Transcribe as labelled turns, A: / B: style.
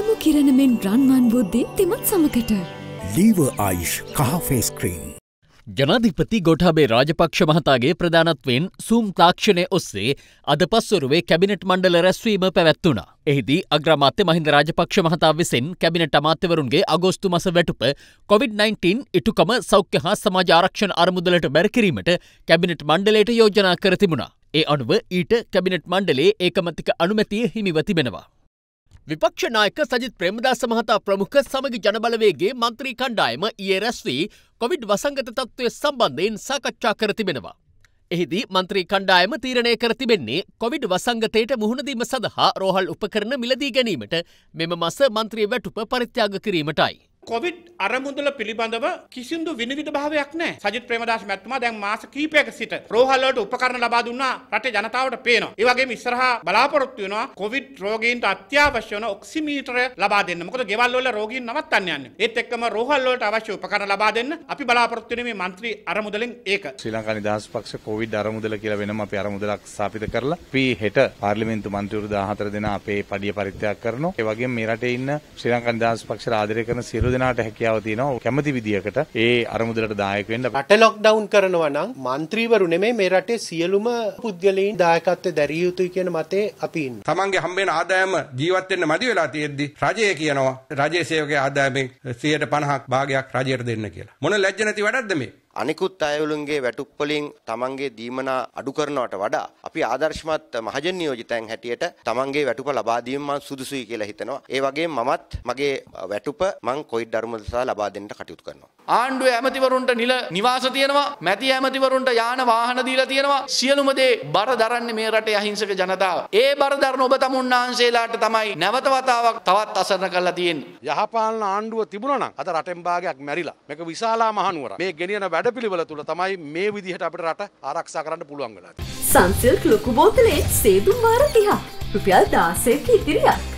A: අලමු කිරණ මෙන් රන්වන් බුද්ධි තිමත් සමකට. ලීව ආයිෂ් කහෆේස් ක්‍රීම්. ජනාධිපති ගොටහබේ රාජපක්ෂ මහතාගේ ප්‍රධානත්වෙන් සූම් තාක්ෂණය ඔස්සේ අද පස්වරුවේ කැබිනට් මණ්ඩල රැස්වීම පැවැත්වුණා. එහිදී අග්‍රමාත්‍ය මහින්ද රාජපක්ෂ මහතා විසින් කැබිනට අමාත්‍යවරුන්ගේ අගෝස්තු මස වැටුප කොවිD-19 ඉටුකම සෞඛ්‍ය හා සමාජ ආරක්ෂණ අරමුදලට බැරකිරීමට කැබිනට් මණ්ඩලයට යෝජනා කර තිබුණා. ඒ අනුව ඊට කැබිනට් මණ්ඩලේ ඒකමතික අනුමැතිය හිමිව තිබෙනවා. විපක්ෂනායක සජිත් ප්‍රේමදාස මහතා ප්‍රමුඛ සමග ජනබලවේගේ මන්ත්‍රී කණ්ඩායම ඊයේ රැස්වී කොවිඩ් වසංගත තත්ත්වය සම්බන්ධයෙන් සාකච්ඡා කර තිබෙනවා. එහිදී මන්ත්‍රී කණ්ඩායම තීරණය කර තිබෙන්නේ කොවිඩ් වසංගතයට මුහුණදීම සඳහා රෝහල් උපකරණ මිලදී ගැනීමට මෙම මස මන්ත්‍රී වැටුප පරිත්‍යාග කිරීමටයි. කොවිඩ් අරමුදල පිළිබඳව කිසිදු විනිවිද
B: භාවයක් නෑ සජිත් ප්‍රේමදාස මැතිතුමා දැන් මාස කීපයක සිට රෝහල් වලට උපකරණ ලබා දුන්නා රටේ ජනතාවට පේනවා. ඒ වගේම ඉස්සරහා බලාපොරොත්තු වෙනවා කොවිඩ් රෝගීන්ට අත්‍යවශ්‍ය වන ඔක්සිමීටරය ලබා දෙන්න. මොකද ගෙවල් වල රෝගීන් නවත්තන්න යන්නේ. ඒත් එක්කම රෝහල් වලට අවශ්‍ය උපකරණ ලබා දෙන්න අපි බලාපොරොත්තු වෙන්නේ මේ മന്ത്രി අරමුදලෙන්
C: ඒක. ශ්‍රී ලංකා නිදහස් පක්ෂ කොවිඩ් අරමුදල කියලා වෙනම අපි අරමුදලක් ස්ථාපිත කරලා අපි හෙට පාර්ලිමේන්තු මන්ත්‍රීවරු 14 දෙනා අපේ පඩිය පරිත්‍යාග කරනවා. ඒ වගේම මේ රටේ ඉන්න ශ්‍රී ලංකා නිදහස් පක්ෂ ආදරය කරන සියලු සියලු දෙනාට හැකියාව තියෙනවා කැමති විදියකට ඒ අරමුදලට දායක වෙන්න රට
D: ලොක්ඩවුන් කරනවා නම් මන්ත්‍රීවරු නෙමෙයි මේ රටේ සියලුම පුද්ගලයන් දායකත්වය දැරිය යුතුයි කියන මතේ අපි ඉන්නේ. තමන්ගේ හම්බ වෙන ආදායම ජීවත් වෙන්න මදි වෙලා තියෙද්දි රජය කියනවා රජයේ සේවකගේ ආදායමේ 150ක් භාගයක් රජයට දෙන්න කියලා. මොන ලැජ්ජ නැති වැඩක්ද මේ? අනිකුත් අයවලුන්ගේ වැටුප් වලින් තමන්ගේ දීමනා අඩු කරනවට වඩා අපි ආදර්ශමත් මහජන නියෝජිතයන් හැටියට තමන්ගේ වැටුප ලබා දීම මම සුදුසුයි කියලා හිතනවා. ඒ වගේම මමත් මගේ වැටුප මං කොයිඩ් ධර්මදසා ලබා දෙන්නට කටයුතු කරනවා.
B: ආණ්ඩුව ඇමතිවරුන්ට නිල නිවාස තියෙනවා මැති ඇමතිවරුන්ට යාන වාහන දීලා තියෙනවා සියලුම දේ බර දරන්නේ මේ රටේ අහිංසක ජනතාව. ඒ බර දරන ඔබ තමුන්නාන්සේලාට තමයි නැවත වතාවක් තවත්
D: අසරණ කරලා තියෙන්නේ. යහපාලන ආණ්ඩුව තිබුණා නම් අද රටෙන් භාගයක් මැරිලා. මේක විශාලා මහනුවර. මේ ගෙනියන වැඩපිළිවෙල තුල තමයි මේ විදිහට අපිට රට ආරක්ෂා කරන්න පුළුවන් වෙලා තියෙන්නේ.
A: සන්සිල්ක් ලොකු බෝතලේ සේදුම් වාර 30ක් රුපියල් 16ක ඉතිරියක්.